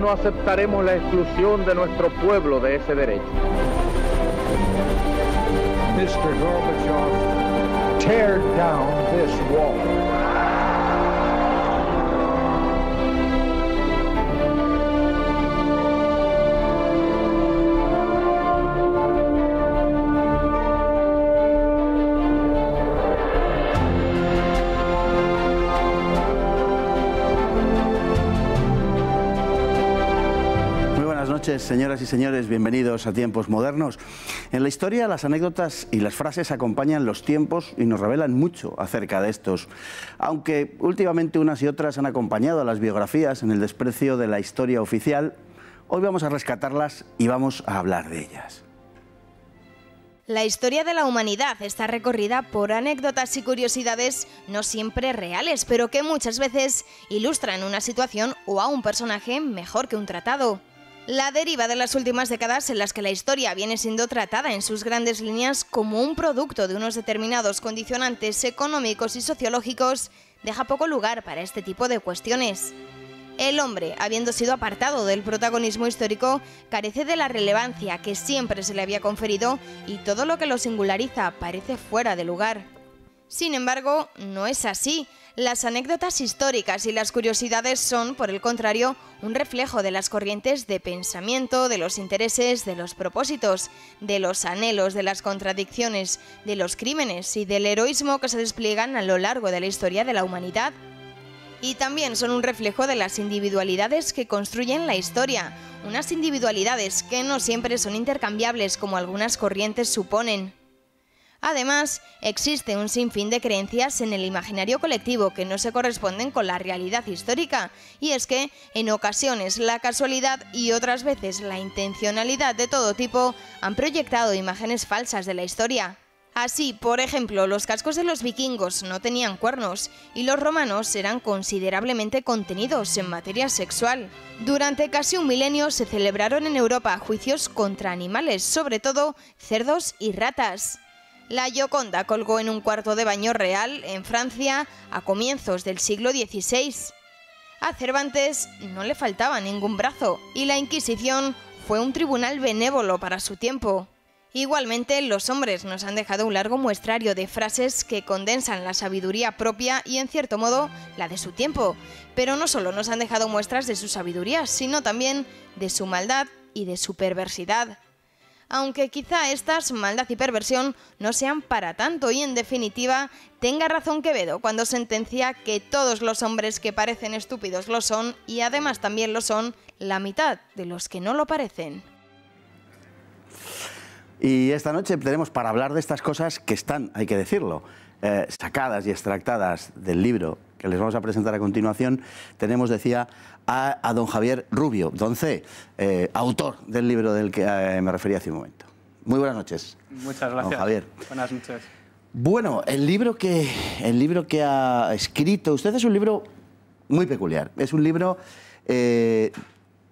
no aceptaremos la exclusión de nuestro pueblo de ese derecho. tear down señoras y señores, bienvenidos a Tiempos Modernos. En la historia las anécdotas y las frases acompañan los tiempos y nos revelan mucho acerca de estos, aunque últimamente unas y otras han acompañado a las biografías en el desprecio de la historia oficial, hoy vamos a rescatarlas y vamos a hablar de ellas. La historia de la humanidad está recorrida por anécdotas y curiosidades no siempre reales, pero que muchas veces ilustran una situación o a un personaje mejor que un tratado. La deriva de las últimas décadas en las que la historia viene siendo tratada en sus grandes líneas como un producto de unos determinados condicionantes económicos y sociológicos deja poco lugar para este tipo de cuestiones. El hombre, habiendo sido apartado del protagonismo histórico, carece de la relevancia que siempre se le había conferido y todo lo que lo singulariza parece fuera de lugar. Sin embargo, no es así. Las anécdotas históricas y las curiosidades son, por el contrario, un reflejo de las corrientes de pensamiento, de los intereses, de los propósitos, de los anhelos, de las contradicciones, de los crímenes y del heroísmo que se despliegan a lo largo de la historia de la humanidad. Y también son un reflejo de las individualidades que construyen la historia, unas individualidades que no siempre son intercambiables como algunas corrientes suponen. Además, existe un sinfín de creencias en el imaginario colectivo que no se corresponden con la realidad histórica, y es que, en ocasiones, la casualidad y otras veces la intencionalidad de todo tipo han proyectado imágenes falsas de la historia. Así, por ejemplo, los cascos de los vikingos no tenían cuernos y los romanos eran considerablemente contenidos en materia sexual. Durante casi un milenio se celebraron en Europa juicios contra animales, sobre todo cerdos y ratas. La Gioconda colgó en un cuarto de baño real en Francia a comienzos del siglo XVI. A Cervantes no le faltaba ningún brazo y la Inquisición fue un tribunal benévolo para su tiempo. Igualmente, los hombres nos han dejado un largo muestrario de frases que condensan la sabiduría propia y, en cierto modo, la de su tiempo. Pero no solo nos han dejado muestras de su sabiduría, sino también de su maldad y de su perversidad aunque quizá estas maldad y perversión no sean para tanto y en definitiva tenga razón Quevedo cuando sentencia que todos los hombres que parecen estúpidos lo son y además también lo son la mitad de los que no lo parecen. Y esta noche tenemos para hablar de estas cosas que están, hay que decirlo, eh, sacadas y extractadas del libro que les vamos a presentar a continuación, tenemos, decía, a, don Javier Rubio, don C, eh, autor del libro del que eh, me refería hace un momento. Muy buenas noches. Muchas gracias. Don Javier. Buenas noches. Bueno, el libro, que, el libro que ha escrito usted es un libro muy peculiar. Es un libro eh,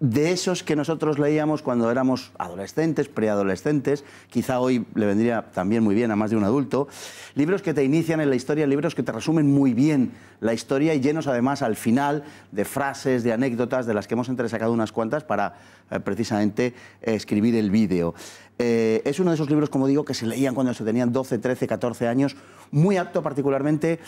de esos que nosotros leíamos cuando éramos adolescentes, preadolescentes, quizá hoy le vendría también muy bien a más de un adulto, libros que te inician en la historia, libros que te resumen muy bien la historia y llenos además al final de frases, de anécdotas, de las que hemos entresacado unas cuantas para eh, precisamente escribir el vídeo. Eh, es uno de esos libros, como digo, que se leían cuando se tenían 12, 13, 14 años, muy apto particularmente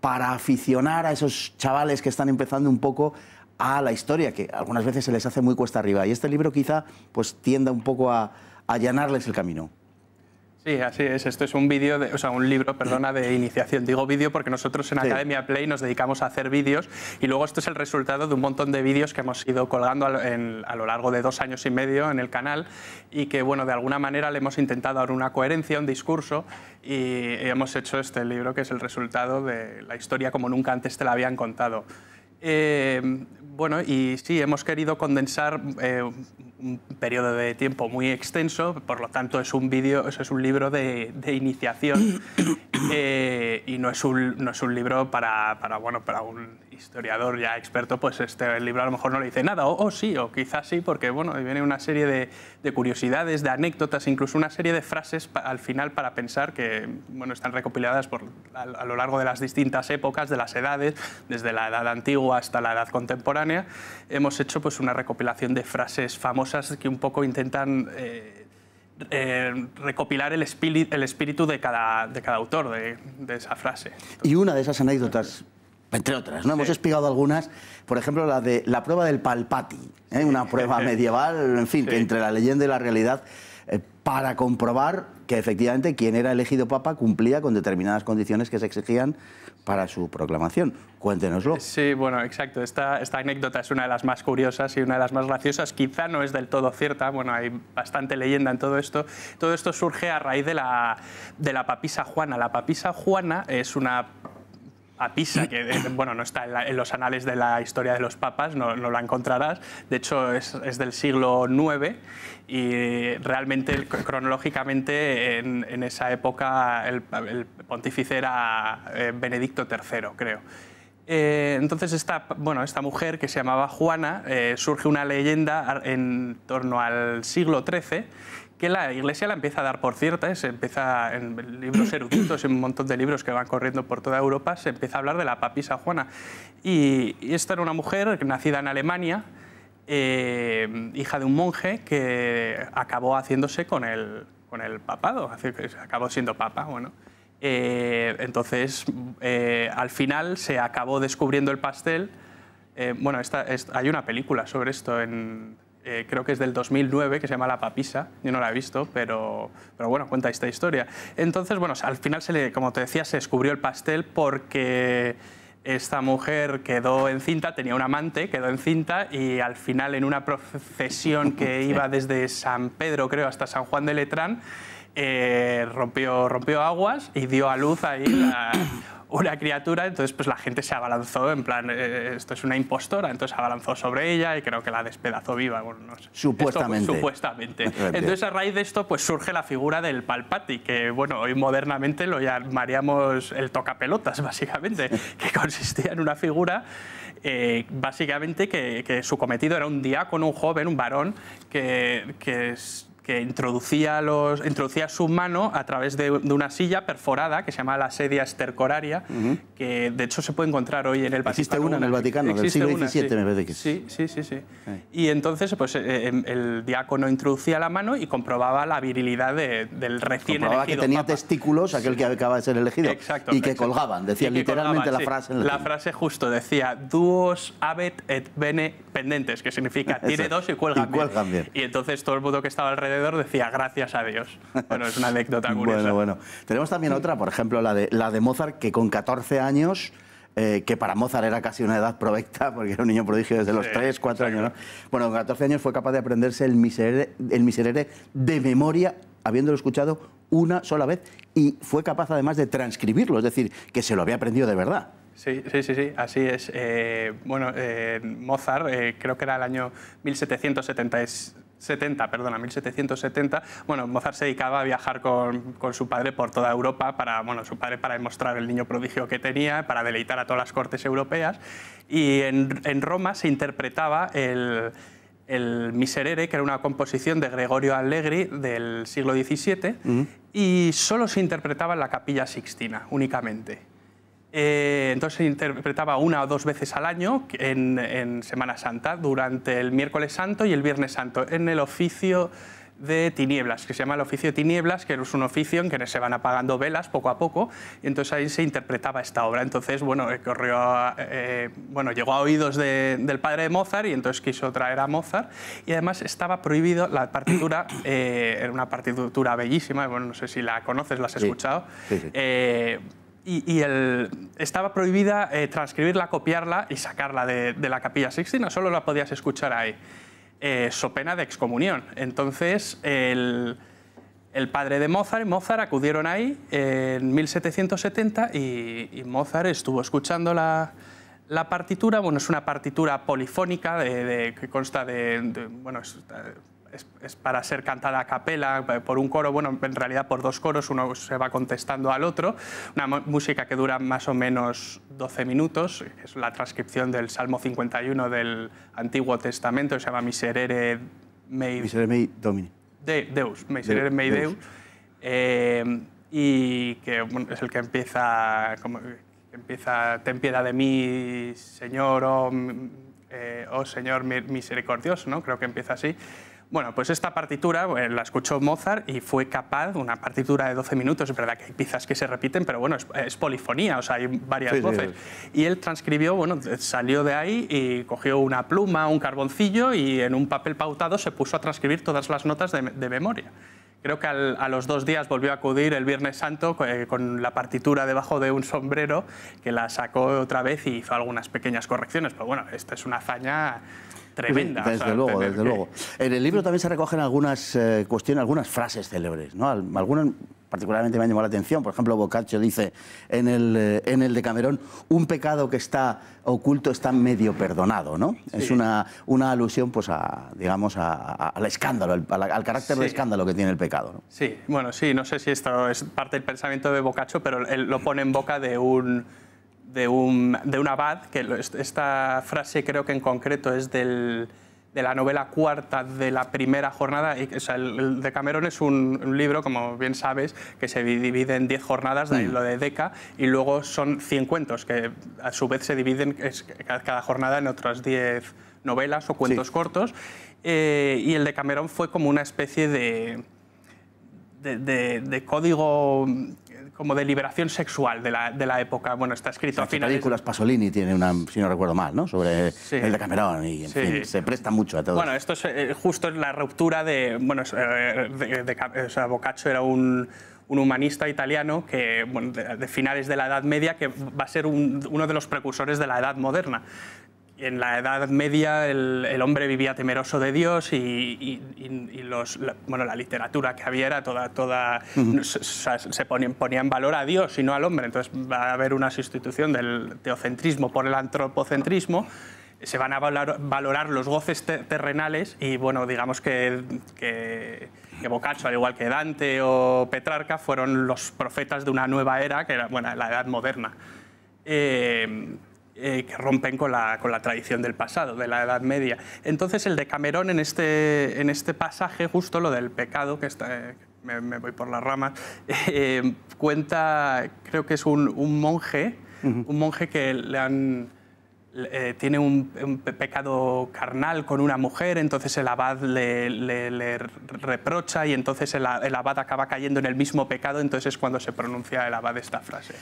para aficionar a esos chavales que están empezando un poco a la historia, que algunas veces se les hace muy cuesta arriba. Y este libro quizá pues, tienda un poco a, allanarles el camino. Sí, así es. Esto es un vídeo, o sea, un libro, perdona, de iniciación. Digo vídeo porque nosotros en Academia Play nos dedicamos a hacer vídeos y luego esto es el resultado de un montón de vídeos que hemos ido colgando a lo, largo de dos años y medio en el canal y que, bueno, de alguna manera le hemos intentado dar una coherencia, un discurso y hemos hecho este libro que es el resultado de la historia como nunca antes te la habían contado. Eh, bueno, y sí, hemos querido condensar eh, un periodo de tiempo muy extenso, por lo tanto es un vídeo, es un libro de, iniciación eh, y no es un, no es un libro para, para, bueno, para un historiador ya experto, pues este el libro a lo mejor no le dice nada, o, sí, o quizás sí, porque bueno, viene una serie de, de, curiosidades, de anécdotas, incluso una serie de frases al final para pensar que bueno, están recopiladas por, a, a lo largo de las distintas épocas, de las edades, desde la edad antigua hasta la edad contemporánea, hemos hecho pues una recopilación de frases famosas ...cosas que un poco intentan eh, eh, recopilar el, espíritu, el espíritu de cada, autor de, esa frase. y una de esas anécdotas entre otras. ¿no? Hemos explicado algunas, por ejemplo, la de la prueba del Palpati, ¿eh? una prueba medieval, en fin, que entre la leyenda y la realidad, para comprobar que efectivamente quien era elegido papa cumplía con determinadas condiciones que se exigían para su proclamación. Cuéntenoslo. Sí, bueno, exacto. Esta, esta anécdota es una de las más curiosas y una de las más graciosas. Quizá no es del todo cierta, bueno, hay bastante leyenda en todo esto. Todo esto surge a raíz de la, de la papisa Juana. La papisa Juana es una a Pisa, que eh, bueno, no está en, los anales de la historia de los papas, no, la encontrarás. De hecho, es, del siglo IX y realmente, cronológicamente, en, esa época el, pontífice era eh, Benedicto III, creo. Eh, entonces, esta, bueno, esta mujer que se llamaba Juana, surge una leyenda en torno al siglo XIII que la Iglesia la empieza a dar por cierta, ¿eh? se empieza en libros eruditos, en un montón de libros que van corriendo por toda Europa, se empieza a hablar de la papisa Juana. Y, esta era una mujer nacida en Alemania, eh, hija de un monje que acabó haciéndose con el, con el papado, acabó siendo papa, bueno. Eh, entonces, al final se acabó descubriendo el pastel. bueno, hay una película sobre esto en, eh, creo que es del 2009, que se llama La Papisa, yo no la he visto, pero, pero bueno, cuenta esta historia. Entonces, bueno, al final, se le, como te decía, se descubrió el pastel porque esta mujer quedó encinta, tenía un amante, quedó encinta y al final en una procesión que iba desde San Pedro, creo, hasta San Juan de Letrán, eh, rompió, rompió aguas y dio a luz ahí una criatura, entonces pues la gente se abalanzó en plan, eh, esto es una impostora, entonces se abalanzó sobre ella y creo que la despedazó viva. Supuestamente. supuestamente. entonces a raíz de esto pues surge la figura del Palpati, que bueno, hoy modernamente lo llamaríamos el tocapelotas básicamente, que consistía en una figura eh, básicamente que, su cometido era un día con un joven, un varón, que, que es, que introducía, los, introducía su mano a través de, una silla perforada que se llama la sedia estercoraria, que de hecho se puede encontrar hoy en el Vaticano. Existe una en el Vaticano, del siglo XVII, sí. me parece que sí. Sí, sí, sí. Y entonces pues, eh, eh, em, el, diácono introducía la mano y comprobaba la virilidad del recién comprobaba que tenía testículos, aquel que acaba de ser elegido. Exacto, y que colgaban, decía literalmente la frase. la, frase justo decía, duos abet et bene pendentes, que significa tiene dos y cuelgan, bien. Y entonces todo el mundo que estaba alrededor decía gracias a Dios. Bueno, es una anécdota curiosa. bueno, bueno. Tenemos también otra, por ejemplo, la de, la de Mozart, que con 14 años... Eh, que para Mozart era casi una edad provecta, porque era un niño prodigio desde los 3, 4 años. ¿no? Bueno, con 14 años fue capaz de aprenderse el miserere, el miserere de memoria, habiéndolo escuchado una sola vez, y fue capaz además de transcribirlo, es decir, que se lo había aprendido de verdad. Sí, sí, sí, sí, así es. Eh, bueno, eh, Mozart, creo que era el año 1776 1770, 1770, bueno, Mozart se dedicaba a viajar con, su padre por toda Europa, para, bueno, su padre para demostrar el niño prodigio que tenía, para deleitar a todas las cortes europeas, y en, Roma se interpretaba el, Miserere, que era una composición de Gregorio Allegri del siglo XVII, y solo se interpretaba en la Capilla Sixtina, únicamente. Eh, entonces se interpretaba una o dos veces al año en, Semana Santa, durante el miércoles santo y el viernes santo, en el oficio de tinieblas, que se llama el oficio de tinieblas, que es un oficio en que se van apagando velas poco a poco, entonces ahí se interpretaba esta obra. Entonces, bueno, eh, corrió eh, bueno llegó a oídos del padre de Mozart y entonces quiso traer a Mozart, y además estaba prohibido la partitura, era una partitura bellísima, bueno, no sé si la conoces, la has escuchado y, estaba prohibida eh, transcribirla, copiarla y sacarla de, la capilla Sixtina, solo la podías escuchar ahí, eh, so pena de excomunión. Entonces, el, padre de Mozart y Mozart acudieron ahí eh, en 1770 y, Mozart estuvo escuchando la, partitura, bueno, es una partitura polifónica que consta de, bueno, es, para ser cantada a capela eh, por un coro, bueno, en realidad por dos coros, uno se va contestando al otro, una música que dura más o menos 12 minutos, es la transcripción del Salmo 51 del Antiguo Testamento, se llama Miserere Mei... Miserere Mei Domini. De, Deus, Miserere Mei Deus. Eh, y que es el que empieza, como, empieza, ten piedad de mí, Señor, oh, eh, oh Señor misericordioso, ¿no? creo que empieza así. Bueno, pues esta partitura eh, la escuchó Mozart y fue capaz, una partitura de 12 minutos, es verdad que hay piezas que se repiten, pero bueno, es, polifonía, o sea, hay varias voces. y él transcribió, bueno, salió de ahí y cogió una pluma, un carboncillo y en un papel pautado se puso a transcribir todas las notas de, memoria. Creo que a los dos días volvió a acudir el Viernes Santo eh, con la partitura debajo de un sombrero, que la sacó otra vez y hizo algunas pequeñas correcciones. Pero bueno, esta es una hazaña tremenda. Desde luego, desde luego. En el libro también se recogen algunas eh, cuestiones, algunas frases célebres, ¿no? Algunas particularmente me han llamado la atención. Por ejemplo, Boccaccio dice en el, eh, en el de Camerón, un pecado que está oculto está medio perdonado, ¿no? Es una, una alusión, pues, a, digamos, a, al escándalo, al, carácter de escándalo que tiene el pecado. Sí, bueno, sí, no sé si esto es parte del pensamiento de Boccaccio, pero él lo pone en boca de un de un, de una abad, que esta frase creo que en concreto es de la novela cuarta de la primera jornada. sea, el, de Cameron es un, libro, como bien sabes, que se divide en 10 jornadas, de mm. lo de Deca, y luego son cien cuentos, que a su vez se dividen cada jornada en otras 10 novelas o cuentos cortos. Eh, y el de Cameron fue como una especie de, de código como de liberación sexual de la, época. Bueno, está escrito Las películas Pasolini tiene una, si no recuerdo mal, ¿no? Sobre el de Camerón y, en fin, se presta mucho a todo. Bueno, esto es eh, justo la ruptura de... Bueno, eh, de, Boccaccio era un humanista italiano que, de, finales de la Edad Media que va a ser uno de los precursores de la Edad Moderna en la Edad Media el, hombre vivía temeroso de Dios y, los, la, bueno, la literatura que había era toda, toda se, ponía, en valor a Dios y no al hombre. Entonces va a haber una sustitución del teocentrismo por el antropocentrismo. Se van a valorar, los goces terrenales y, bueno, digamos que, que, que, Boccaccio, al igual que Dante o Petrarca, fueron los profetas de una nueva era, que era bueno, la Edad Moderna. Eh, eh, que rompen con la, con la tradición del pasado, de la Edad Media. Entonces el de Camerón en este, en este pasaje, justo lo del pecado, que eh, me, voy por las ramas, eh, cuenta, creo que es un, monje, un monje que le han, tiene un, pecado carnal con una mujer, entonces el abad le, le, reprocha y entonces el, el, abad acaba cayendo en el mismo pecado, entonces es cuando se pronuncia el abad esta frase.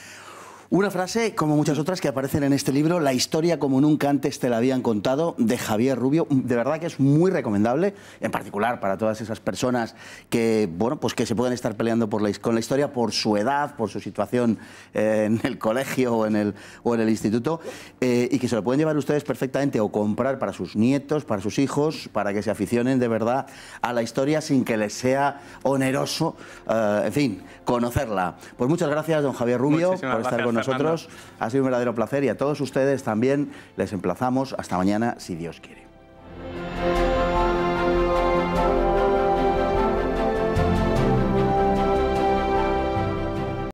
Una frase, como muchas otras que aparecen en este libro, La historia como nunca antes te la habían contado, de Javier Rubio. De verdad que es muy recomendable, en particular para todas esas personas que, bueno, pues que se pueden estar peleando por la, con la historia por su edad, por su situación eh, en el colegio o en el, o en el instituto, eh, y que se lo pueden llevar ustedes perfectamente o comprar para sus nietos, para sus hijos, para que se aficionen de verdad a la historia sin que les sea oneroso, eh, en fin, conocerla. Pues muchas gracias, don Javier Rubio, por estar con con nosotros. Ha sido un verdadero placer y a todos ustedes también les emplazamos hasta mañana, si Dios quiere.